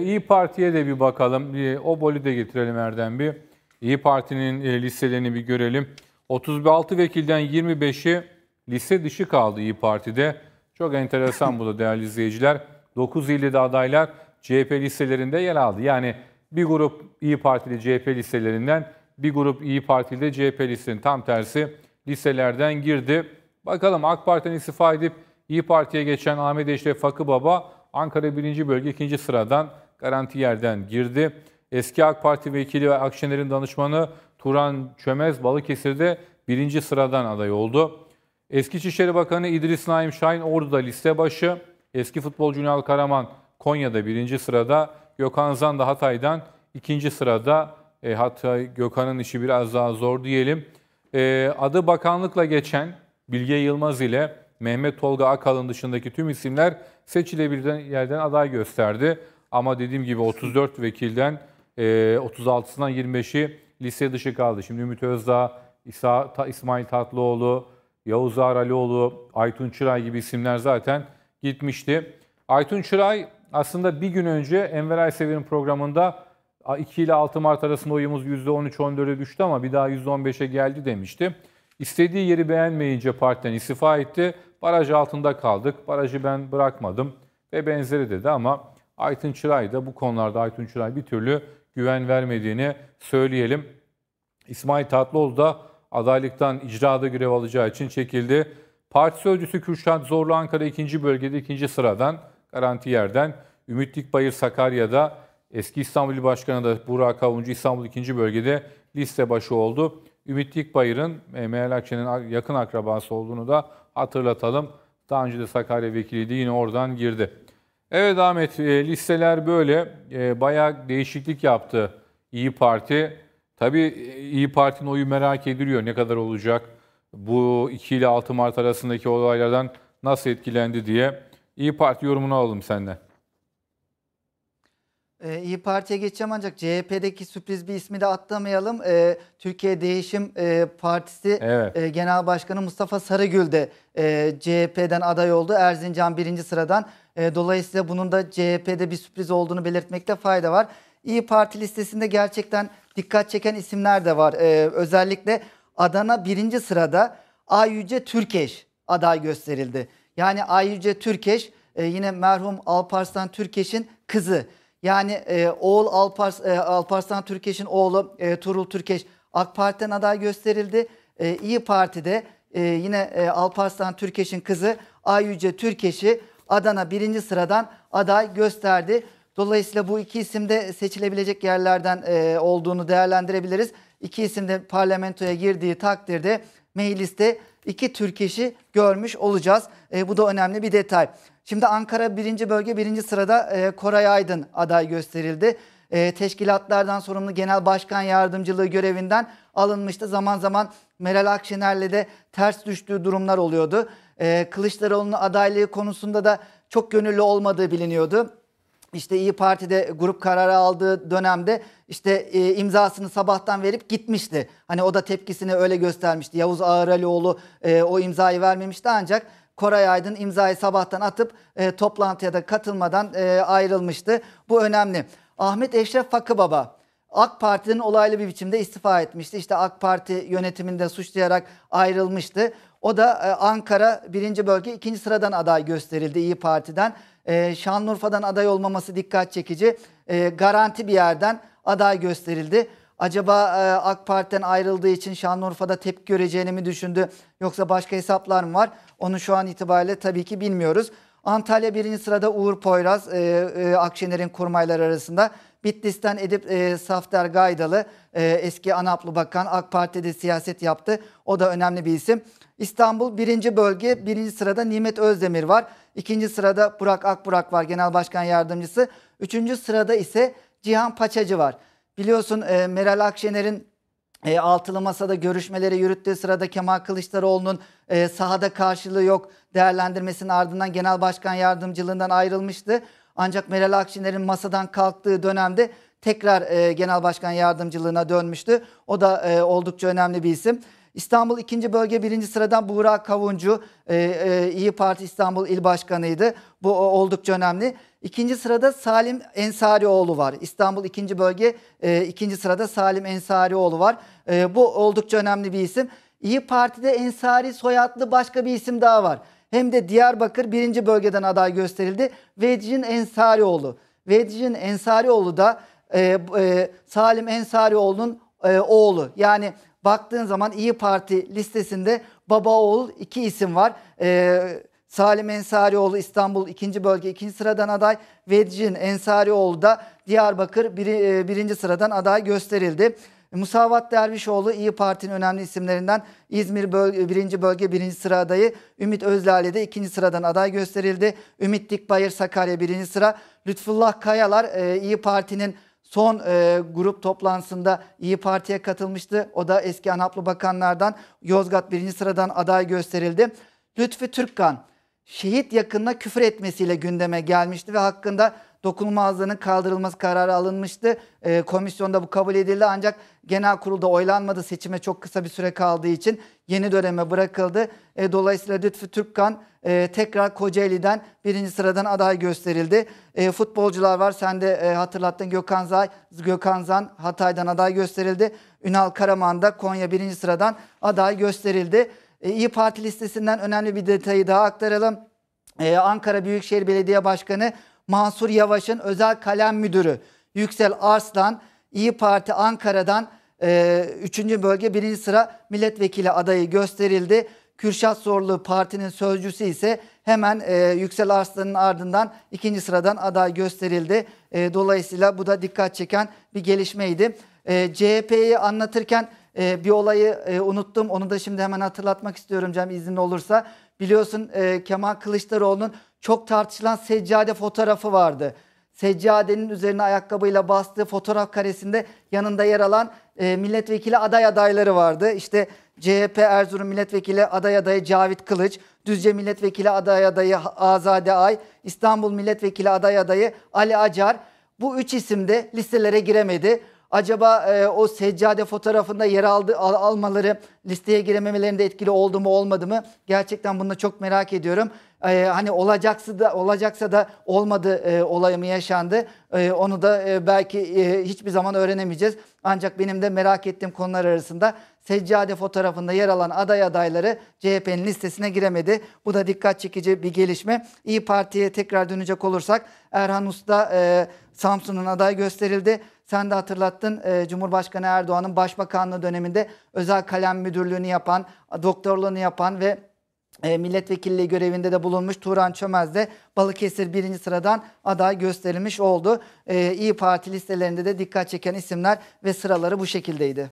İyi Parti'ye de bir bakalım. O boli de getirelim Erdem bir. İyi Parti'nin e, listelerini bir görelim. 36 vekilden 25'i liste dışı kaldı İyi Parti'de. Çok enteresan bu da değerli izleyiciler. 9 ilde de adaylar CHP listelerinde yer aldı. Yani bir grup İyi Partili CHP listelerinden, bir grup İyi Partili de CHP listesinin tam tersi listelerden girdi. Bakalım AK Parti'nin istifa edip İyi Parti'ye geçen Ahmet Eşref Fakı Baba Ankara 1. Bölge 2. sıradan garanti yerden girdi. Eski AK Parti vekili ve Akşener'in danışmanı Turan Çömez Balıkesir'de birinci sıradan aday oldu. Eski İçişleri Bakanı İdris Naim Şahin Ordu'da liste başı. Eski futbolcu Ünal Karaman Konya'da birinci sırada. Gökhan Zan da Hatay'dan ikinci sırada. E, Hatay Gökhan'ın işi biraz daha zor diyelim. E, adı bakanlıkla geçen Bilge Yılmaz ile Mehmet Tolga Akalın dışındaki tüm isimler seçilebilen yerden aday gösterdi. Ama dediğim gibi 34 vekilden 36'sından 25'i lise dışı kaldı. Şimdi Ümit Özdağ, İsa, İsmail Tatlıoğlu, Yavuz Aralioğlu, Aytun Çıray gibi isimler zaten gitmişti. Aytun Çıray aslında bir gün önce Enver Aysever'in programında 2 ile 6 Mart arasında oyumuz %13-14'e düştü ama bir daha %15'e geldi demişti. İstediği yeri beğenmeyince partiden istifa etti. Baraj altında kaldık, barajı ben bırakmadım ve benzeri dedi ama Aytun Çıray da bu konularda Aytun Çıray bir türlü güven vermediğini söyleyelim. İsmail Tatlıoğlu da adaylıktan icrada görev alacağı için çekildi. Parti sözcüsü Kürşat Zorlu Ankara ikinci bölgede ikinci sıradan garanti yerden. Ümit Dikbayır Sakarya'da eski İstanbul Başkanı da Burak Avuncu İstanbul ikinci bölgede liste başı oldu. Ümit Dikbayır'ın e, Meral Akşener'in yakın akrabası olduğunu da hatırlatalım. Daha önce de Sakarya vekiliydi yine oradan girdi. Evet Ahmet, e, listeler böyle. E, bayağı değişiklik yaptı İyi Parti. Tabii e, İyi Parti'nin oyu merak ediliyor ne kadar olacak. Bu 2 ile 6 Mart arasındaki olaylardan nasıl etkilendi diye. İyi Parti yorumunu alalım senden. Ee, İyi Parti'ye geçeceğim ancak CHP'deki sürpriz bir ismi de atlamayalım. Ee, Türkiye Değişim e, Partisi Evet. e, Genel Başkanı Mustafa Sarıgül de e, CHP'den aday oldu. Erzincan birinci sıradan. E, dolayısıyla bunun da CHP'de bir sürpriz olduğunu belirtmekte fayda var. İyi Parti listesinde gerçekten dikkat çeken isimler de var. E, özellikle Adana birinci sırada Ayyüce Türkeş aday gösterildi. Yani Ayyüce Türkeş e, yine merhum Alparslan Türkeş'in kızı. Yani e, oğul Alpars, e, Alparslan Türkeş'in oğlu e, Turul Türkeş AK Parti'den aday gösterildi. E, İyi Parti'de e, yine e, Alparslan Türkeş'in kızı Ay Yüce Türkeş'i Adana birinci sıradan aday gösterdi. Dolayısıyla bu iki isim de seçilebilecek yerlerden e, olduğunu değerlendirebiliriz. İki isim de parlamentoya girdiği takdirde mecliste iki Türkeş'i görmüş olacağız. E, bu da önemli bir detay. Şimdi Ankara 1. bölge 1. sırada e, Koray Aydın aday gösterildi. E, teşkilatlardan sorumlu genel başkan yardımcılığı görevinden alınmıştı. Zaman zaman Meral Akşener'le de ters düştüğü durumlar oluyordu. E, Kılıçdaroğlu'nun adaylığı konusunda da çok gönüllü olmadığı biliniyordu. İşte İyi Parti'de grup kararı aldığı dönemde işte e, imzasını sabahtan verip gitmişti. Hani o da tepkisini öyle göstermişti. Yavuz Ağıralioğlu e, o imzayı vermemişti ancak Koray Aydın imzayı sabahtan atıp e, toplantıya da katılmadan e, ayrılmıştı. Bu önemli. Ahmet Eşref Fakıbaba AK Parti'nin olaylı bir biçimde istifa etmişti. İşte AK Parti yönetiminde suçlayarak ayrılmıştı. O da e, Ankara 1. bölge 2. sıradan aday gösterildi İyi Parti'den. E, Şanlıurfa'dan aday olmaması dikkat çekici. E, garanti bir yerden aday gösterildi. Acaba e, AK Parti'den ayrıldığı için Şanlıurfa'da tepki göreceğini mi düşündü? Yoksa başka hesaplar mı var? Onu şu an itibariyle tabii ki bilmiyoruz. Antalya birinci sırada Uğur Poyraz e, e Akşener'in kurmayları arasında. Bitlis'ten Edip e, Safter Gaydalı e, eski Anaplı Bakan AK Parti'de siyaset yaptı. O da önemli bir isim. İstanbul birinci bölge birinci sırada Nimet Özdemir var. İkinci sırada Burak Akburak var genel başkan yardımcısı. Üçüncü sırada ise Cihan Paçacı var. Biliyorsun e, Meral Akşener'in e, altılı masada görüşmeleri yürüttüğü sırada Kemal Kılıçdaroğlu'nun e, sahada karşılığı yok değerlendirmesinin ardından genel başkan yardımcılığından ayrılmıştı. Ancak Meral Akşener'in masadan kalktığı dönemde tekrar e, genel başkan yardımcılığına dönmüştü. O da e, oldukça önemli bir isim. İstanbul 2. Bölge 1. sıradan Buğra Kavuncu e, e, İyi Parti İstanbul İl Başkanı'ydı. Bu oldukça önemli. İkinci sırada Salim Ensarioğlu var. İstanbul 2. Bölge e, sırada Salim Ensarioğlu var. E, bu oldukça önemli bir isim. İyi Parti'de Ensari soyadlı başka bir isim daha var. Hem de Diyarbakır 1. bölgeden aday gösterildi. Vedcin Ensarioğlu. Vedcin Ensarioğlu da e, e, Salim Ensarioğlu'nun e, oğlu. Yani baktığın zaman İyi Parti listesinde baba oğul iki isim var. Ee, Salim Ensarioğlu İstanbul 2. bölge 2. sıradan aday. Vedcin Ensarioğlu da Diyarbakır 1. E, sıradan aday gösterildi. Musavat Dervişoğlu İyi Parti'nin önemli isimlerinden İzmir bölge, 1. bölge 1. sıra adayı Ümit Özlale de 2. sıradan aday gösterildi. Ümit Dikbayır Sakarya 1. sıra. Lütfullah Kayalar e, İyi Parti'nin son e, grup toplantısında İyi Parti'ye katılmıştı. O da eski ANAP'lı bakanlardan Yozgat birinci sıradan aday gösterildi. Lütfi Türkkan şehit yakınına küfür etmesiyle gündeme gelmişti ve hakkında dokunulmazlığının kaldırılması kararı alınmıştı. E, ee, komisyonda bu kabul edildi ancak genel kurulda oylanmadı seçime çok kısa bir süre kaldığı için yeni döneme bırakıldı. E, dolayısıyla Lütfü Türkkan e, tekrar Kocaeli'den birinci sıradan aday gösterildi. E, futbolcular var sen de e, hatırlattın Gökhan, Zay, Gökhan Zan Hatay'dan aday gösterildi. Ünal Karaman da Konya birinci sıradan aday gösterildi. E, İyi Parti listesinden önemli bir detayı daha aktaralım. Ee, Ankara Büyükşehir Belediye Başkanı Mansur Yavaş'ın özel kalem müdürü Yüksel Arslan İyi Parti Ankara'dan e, bölge 1. sıra milletvekili adayı gösterildi. Kürşat Zorlu partinin sözcüsü ise hemen e, Yüksel Arslan'ın ardından ikinci sıradan aday gösterildi. E, dolayısıyla bu da dikkat çeken bir gelişmeydi. E, CHP'yi anlatırken e, bir olayı e, unuttum. Onu da şimdi hemen hatırlatmak istiyorum Cem izin olursa. Biliyorsun e, Kemal Kılıçdaroğlu'nun çok tartışılan seccade fotoğrafı vardı. Seccadenin üzerine ayakkabıyla bastığı fotoğraf karesinde yanında yer alan e, milletvekili aday adayları vardı. İşte CHP Erzurum milletvekili aday adayı Cavit Kılıç, Düzce milletvekili aday adayı Azade Ay, İstanbul milletvekili aday adayı Ali Acar. Bu üç isim de listelere giremedi. Acaba e, o seccade fotoğrafında yer aldı, al, almaları listeye girememelerinde etkili oldu mu olmadı mı? Gerçekten bunu çok merak ediyorum. E, hani olacaksa da olacaksa da olmadı e, olay mı yaşandı? E, onu da e, belki e, hiçbir zaman öğrenemeyeceğiz. Ancak benim de merak ettiğim konular arasında seccade fotoğrafında yer alan aday adayları CHP'nin listesine giremedi. Bu da dikkat çekici bir gelişme. İyi Parti'ye tekrar dönecek olursak Erhan Usta e, Samsun'un adayı gösterildi. Sen de hatırlattın e, Cumhurbaşkanı Erdoğan'ın başbakanlığı döneminde özel kalem müdürlüğünü yapan, doktorluğunu yapan ve e, milletvekilliği görevinde de bulunmuş Turan Çömez de Balıkesir birinci sıradan aday gösterilmiş oldu. E, İyi Parti listelerinde de dikkat çeken isimler ve sıraları bu şekildeydi.